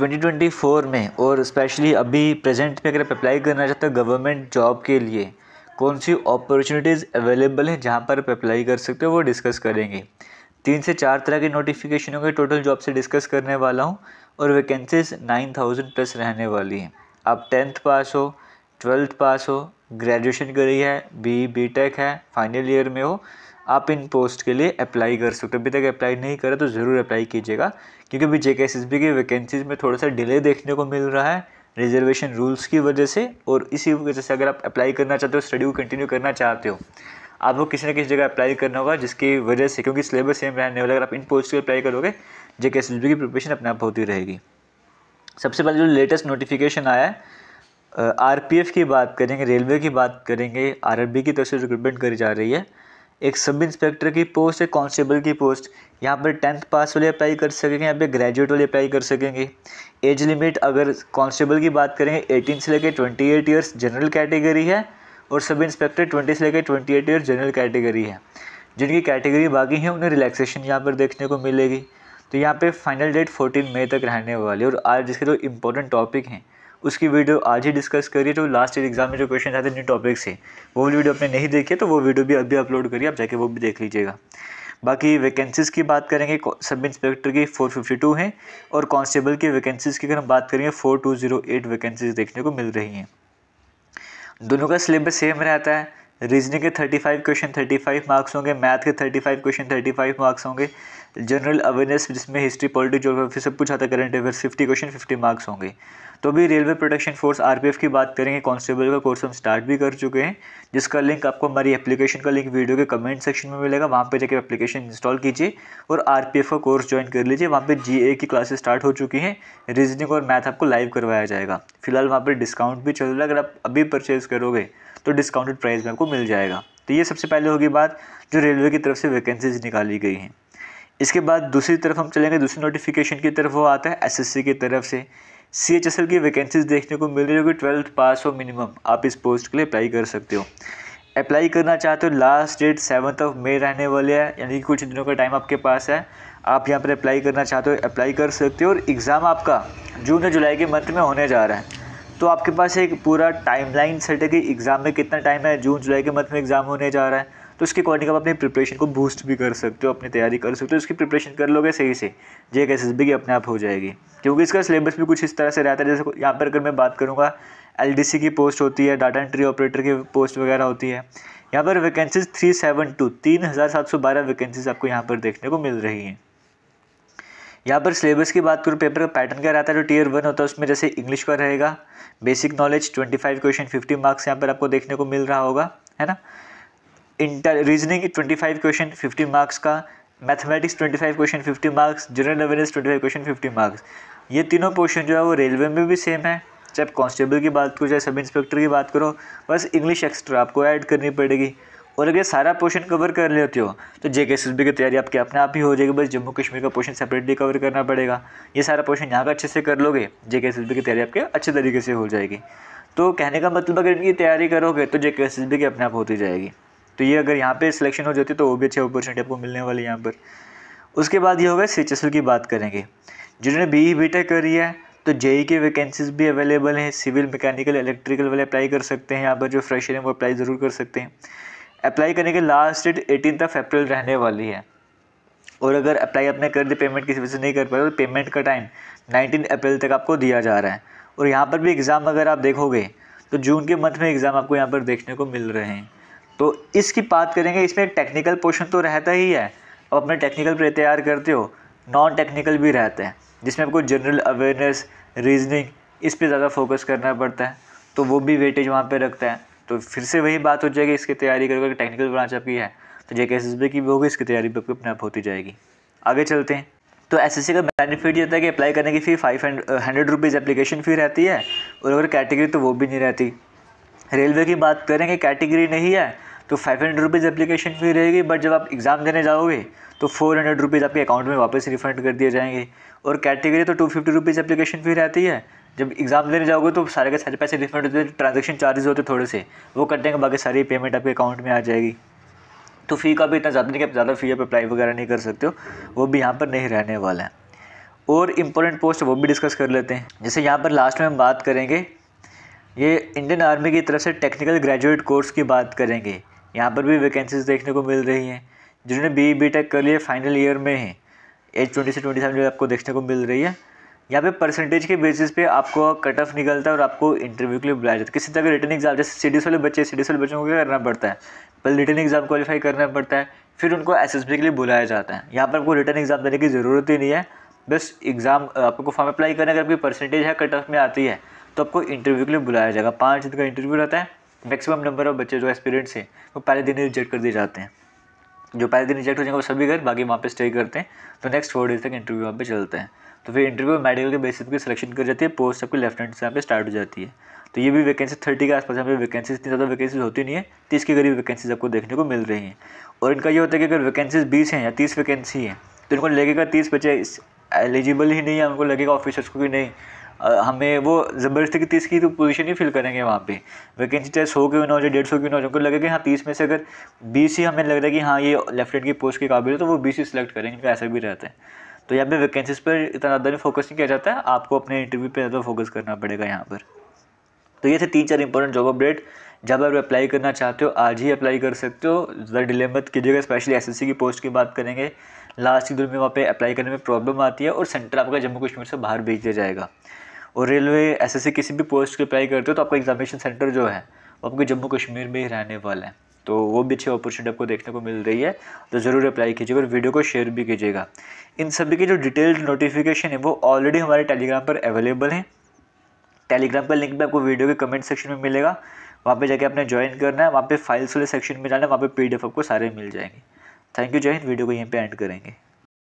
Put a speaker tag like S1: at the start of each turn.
S1: 2024 में और स्पेशली अभी प्रेजेंट में अगर आप अप्लाई करना चाहते हो गवर्नमेंट जॉब के लिए कौन सी अपॉर्चुनिटीज़ अवेलेबल हैं जहाँ पर आप अप्लाई कर सकते हो वो डिस्कस करेंगे तीन से चार तरह के नोटिफिकेशन होंगे टोटल जॉब से डिस्कस करने वाला हूँ और वैकेंसीज नाइन थाउजेंड प्लस रहने वाली हैं आप टेंथ पास हो ट्वेल्थ पास हो ग्रेजुएशन करी है बी बी टेक है फाइनल ईयर में हो आप इन पोस्ट के लिए अप्लाई कर सकते हो अभी तक अप्लाई नहीं करें तो ज़रूर अप्लाई कीजिएगा क्योंकि अभी जे की वैकेंसीज में थोड़ा सा डिले देखने को मिल रहा है रिजर्वेशन रूल्स की वजह से और इसी वजह से अगर आप अप्लाई करना चाहते हो स्टडी को कंटिन्यू करना चाहते हो आपको किसी ना किसी जगह अप्लाई करना होगा जिसकी वजह से क्योंकि सिलेबस सेम रहने वाला अगर आप इन पोस्ट के अप्लाई करोगे जे के की प्रिपरेशन अपने आप होती रहेगी सबसे पहले जो लेटेस्ट नोटिफिकेशन आया है आर की बात करेंगे रेलवे की बात करेंगे आर की तरफ से रिक्रूटमेंट करी जा रही है एक सब इंस्पेक्टर की पोस्ट एक कॉन्स्टेबल की पोस्ट यहाँ पर टेंथ पास वाले अप्लाई कर सकेंगे यहाँ पे ग्रेजुएट वाले अप्लाई कर सकेंगे एज लिमिट अगर कॉन्स्टेबल की बात करेंगे एटीन से लेकर twenty eight years general category है और सब इंस्पेक्टर ट्वेंटी से लेकर twenty eight years general category है जिनकी कैटेगरी बाकी है उन्हें रिलैक्सेशन यहाँ पर देखने को मिलेगी तो यहाँ पे फाइनल डेट फोर्टीन मई तक रहने वाली और आज जिसके जो तो इम्पोर्टेंट टॉपिक हैं उसकी वीडियो आज ही डिस्कस करिए जो लास्ट ईयर एग्जाम में जो क्वेश्चन आते हैं न्यू टॉपिक्स है वो वाली वीडियो आपने नहीं देखी तो वो वीडियो भी अभी अपलोड करिए आप जाके वो भी देख लीजिएगा बाकी वैकेंसीज़ की बात करेंगे सब इंस्पेक्टर की 452 हैं और कांस्टेबल की वैकेंसीज़ की अगर हम बात करेंगे 4208 वैकेंसीज़ देखने को मिल रही हैं दोनों का सिलेबस सेम रहता है रीजनिंग के thirty five question thirty five marks होंगे मैथ के thirty five question thirty five marks होंगे जनरल अवेयरनेस जिसमें हिस्ट्री पॉलिटिक्स जोग्राफी सब कुछ आता है current affair fifty question fifty marks होंगे तो अभी रेलवे प्रोटेक्शन फोर्स आरपीएफ की बात करेंगे कॉन्स्टेबल का कोर्स हम स्टार्ट भी कर चुके हैं जिसका लिंक आपको हमारी एप्लीकेशन का लिंक वीडियो के कमेंट सेक्शन में मिलेगा वहाँ पर जाकर एप्लीकेशन इंस्टॉल कीजिए और एफ का कोर्स ज्वाइन कर लीजिए वहाँ पर ए की क्लासेस स्टार्ट हो चुकी हैं रीजनिंग और मैथ आपको लाइव करवाया जाएगा फिलहाल वहाँ पर डिस्काउंट भी चल रहा है अगर आप अभी परचेज़ करोगे तो डिस्काउंटेड प्राइस में आपको मिल जाएगा तो ये सबसे पहले होगी बात जो रेलवे की तरफ से वैकेंसीज निकाली गई हैं इसके बाद दूसरी तरफ हम चलेंगे दूसरी नोटिफिकेशन की तरफ वो आता है एस की तरफ से सी एच एस एल की वैकेंसीज देखने को मिल रही होगी ट्वेल्थ पास हो मिनिमम आप इस पोस्ट के लिए अप्लाई कर सकते हो अप्लाई करना चाहते हो last date seventh of May रहने वाले है यानी कि कुछ दिनों का टाइम आपके पास है आप यहाँ पर अप्लाई करना चाहते हो अप्लाई कर सकते हो और एग्ज़ाम आपका जून या जुलाई के मंथ में होने जा रहा है तो आपके पास एक पूरा टाइमलाइन सेट है कि एग्ज़ाम में कितना टाइम है जून जुलाई के मंथ में एग्ज़ाम होने जा रहा है तो उसके अकॉर्डिंग आप अपनी प्रिपरेशन को बूस्ट भी कर सकते हो अपनी तैयारी कर सकते हो उसकी प्रिपरेशन कर लोगे सही से जे एस एस बी की अपने आप हो जाएगी क्योंकि इसका सिलेबस भी कुछ इस तरह से रहता है जैसे यहाँ पर अगर मैं बात करूँगा एल डी सी की पोस्ट होती है डाटा एंट्री ऑपरेटर की पोस्ट वगैरह होती है यहाँ पर वैकेंसीज थ्री सेवन टू तीन हज़ार सात सौ बारह वैकेंसीज आपको यहाँ पर देखने को मिल रही हैं यहाँ पर सिलेबस की बात करूँ पेपर का पैटर्न क्या रहता है जो टीयर वन होता है उसमें जैसे इंग्लिश का रहेगा basic knowledge twenty five question fifty marks यहाँ पर आपको देखने को मिल रहा होगा है ना inter reasoning twenty five question fifty marks का mathematics twenty five question fifty marks general awareness five question fifty marks ये तीनों पोर्शन जो है वो रेलवे में भी सेम है चाहे कॉन्स्टेबल की बात करो चाहे सब इंस्पेक्टर की बात करो बस इंग्लिश एक्स्ट्रा आपको ऐड करनी पड़ेगी और अगर सारा पोर्शन कवर कर लेते हो तो जे के एस एस बी की तैयारी आपके अपने आप ही हो जाएगी बस जम्मू कश्मीर का पोर्शन सेपरेटली कवर करना पड़ेगा ये सारा पोर्शन यहाँ का अच्छे से कर लोगे जे के की तैयारी आपके अच्छे तरीके से हो जाएगी तो कहने का मतलब अगर इनकी तैयारी करोगे तो जे के एस एस बी की अपने आप होती जाएगी तो ये अगर यहाँ पर सिलेक्शन हो जाती है तो वो भी अच्छी अपॉर्चुनिटी आपको मिलने वाली है यहाँ पर उसके बाद ये होगा सी की बात करेंगे जिन्होंने बी ई बी टेक करी है तो जेई की वैकेंसीज भी अवेलेबल हैं सिविल मैकेनिकल इलेक्ट्रिकल वाले अप्लाई कर सकते हैं यहाँ पर जो फ्रेशर हैं वो अप्लाई ज़रूर कर सकते हैं अप्लाई करने की last date eighteen of April रहने वाली है और अगर अप्लाई आपने कर दी पेमेंट किसी वजह से नहीं कर पाए तो पेमेंट का टाइम नाइनटीन अप्रैल तक आपको दिया जा रहा है और यहाँ पर भी एग्ज़ाम अगर आप देखोगे तो जून के मंथ में एग्ज़ाम आपको यहाँ पर देखने को मिल रहे हैं तो इसकी बात करेंगे इसमें टेक्निकल पोर्शन तो रहता ही है आप अपने टेक्निकल पर तैयार करते हो नॉन टेक्निकल भी रहते हैं जिसमें आपको जनरल अवेयरनेस रीजनिंग इस पर ज़्यादा फोकस करना पड़ता है तो वो भी वेटेज वहाँ पर रखता है तो फिर से वही बात हो जाएगी इसकी तैयारी करोगे टेक्निकल ब्रांच आपकी है तो जे एस की भी होगी इसकी तैयारी भी अपने आप होती जाएगी आगे चलते हैं तो एस का बेनिफिट ये होता है कि अप्लाई करने की fee five hundred rupees application fee रहती है और अगर कैटेगरी तो वो भी नहीं रहती रेलवे की बात करेंगे कैटेगरी नहीं है तो five hundred rupees application fee रहेगी बट जब आप एग्ज़ाम देने जाओगे तो फोर हंड्रेड रुपीज़ आपके अकाउंट में वापस रिफंड कर दिए जाएंगे और कैटेगरी तो two fifty rupees application fee रहती है जब एग्ज़ाम देने जाओगे तो सारे के सारे पैसे रिफंड होते हैं ट्रांजेक्शन चार्जेस होते थोड़े से वो कट देंगे बाकी सारी पेमेंट आपके अकाउंट में आ जाएगी तो फ़ी का भी इतना ज़्यादा नहीं कि आप ज़्यादा फ़ी आप अप्लाई वगैरह नहीं कर सकते हो वो भी यहाँ पर नहीं रहने वाला है और इम्पोर्टेंट पोस्ट वो भी डिस्कस कर लेते हैं जैसे यहाँ पर लास्ट में हम बात करेंगे ये इंडियन आर्मी की तरफ से टेक्निकल ग्रेजुएट कोर्स की बात करेंगे यहाँ पर भी वैकेंसीज देखने को मिल रही हैं जिन्होंने बी बी टेक कर लिए फाइनल ईयर में है एज ट्वेंटी से ट्वेंटी सेवन आपको देखने को मिल रही है यहाँ पे परसेंटेज के बेसिस पे आपको कट ऑफ निकलता है और आपको इंटरव्यू के लिए बुलाया जाता है किसी तरह का रिटर्न एग्जाम जैसे सी वाले बच्चे सी वाले बच्चों को क्या करना पड़ता है पहले रिटर्न एग्जाम क्वालिफाई करना पड़ता है फिर उनको एस के लिए बुलाया जाता है यहाँ पर आपको रिटर्न एग्जाम देने की ज़रूरत ही नहीं है बस एग्ज़ाम आपको फॉर्म अप्लाई करना अगर आपकी परसेंटेज है कट ऑफ में आती है तो आपको इंटरव्यू के लिए बुलाया जाएगा पाँच दिन का इंटरव्यू रहता है मैक्सिमम नंबर ऑफ बच्चे जो एक्सपीरियंस हैं वो पहले दिन ही रिजेक्ट कर दिए जाते हैं जो पहले दिन रिजेक्ट हो जाएंगे वो सभी घर बाकी वहाँ पे स्टे करते हैं तो नेक्स्ट फोर डेज तक इंटरव्यू वहाँ पे चलते हैं तो फिर इंटरव्यू मेडिकल के बेसिस पे सिलेक्शन कर जाती है पोस्ट आपकी लेफ्ट हैंड से यहाँ पे स्टार्ट हो जाती है तो ये भी वैकेंसी थर्टी के आसपास यहाँ पे वैकेंसी इतनी ज़्यादा वैकेंसीज होती नहीं है तीस के करीब वैकेंसीज आपको देखने को मिल रही हैं और इनका ये होता है कि अगर वैकेंसीज बीस हैं या तीस वैकेंसी हैं तो इनको लगेगा तीस बच्चे एलिजिबल ही नहीं है उनको लगेगा ऑफिसर्स को कि नहीं हमें वो ज़बरदस्ती की तीस की तो पोजीशन ही फिल करेंगे वहाँ पे वैकेंसी चाहे सौ की ना हो जाए डेढ़ सौ की ना हो उनको कि हाँ तीस में से अगर बीस ही हमें लग रहा है कि हाँ ये हैंड की पोस्ट के काबिल है तो वो बीस ही सिलेक्ट करेंगे इनका ऐसा भी रहता है तो यहाँ पे वैकेंसीज पर इतना ज़्यादा नहीं फोकस नहीं किया जाता है आपको अपने इंटरव्यू पर ज़्यादा फोकस करना पड़ेगा यहाँ पर तो ये थे तीन चार इंपॉर्टेंट जॉब अपडेट जब आप अप्लाई करना चाहते हो आज ही अप्लाई कर सकते हो ज़्यादा डिले मत कीजिएगा स्पेशली एसएससी की पोस्ट की बात करेंगे लास्ट की दिन में वहाँ पे अप्लाई करने में प्रॉब्लम आती है और सेंटर आपका जम्मू कश्मीर से बाहर भेज दिया जाएगा और रेलवे एसएससी किसी भी पोस्ट की अप्लाई करते हो तो आपका एग्जामिनेशन सेंटर जो है वो आपके जम्मू कश्मीर में ही रहने वाला है तो वो भी अच्छी अपॉर्चुनिटी आपको देखने को मिल रही है तो ज़रूर अप्लाई कीजिएगा और वीडियो को शेयर भी कीजिएगा इन सभी की जो डिटेल्ड नोटिफिकेशन है वो ऑलरेडी हमारे टेलीग्राम पर अवेलेबल है टेलीग्राम का लिंक भी आपको वीडियो के कमेंट सेक्शन में मिलेगा वहाँ पे जाके आपने ज्वाइन करना है वहाँ पे फाइल्स वाले सेक्शन में जाना है वहाँ पे पीडीएफ आपको सारे मिल जाएंगे थैंक यू जय हिंद वीडियो को यहीं पे एंड करेंगे